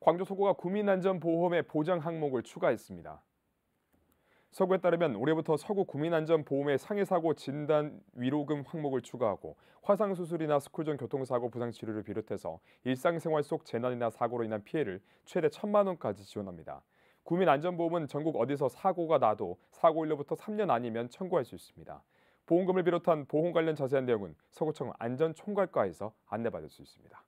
광주소고가 구민안전보험의 보장 항목을 추가했습니다. 서구에 따르면 올해부터 서구 구민안전보험의 상해사고 진단 위로금 항목을 추가하고 화상수술이나 스쿨존 교통사고 부상치료를 비롯해서 일상생활 속 재난이나 사고로 인한 피해를 최대 천만 원까지 지원합니다. 구민안전보험은 전국 어디서 사고가 나도 사고 일로부터 3년 아니면 청구할 수 있습니다. 보험금을 비롯한 보험 관련 자세한 내용은 서구청 안전총괄과에서 안내받을 수 있습니다.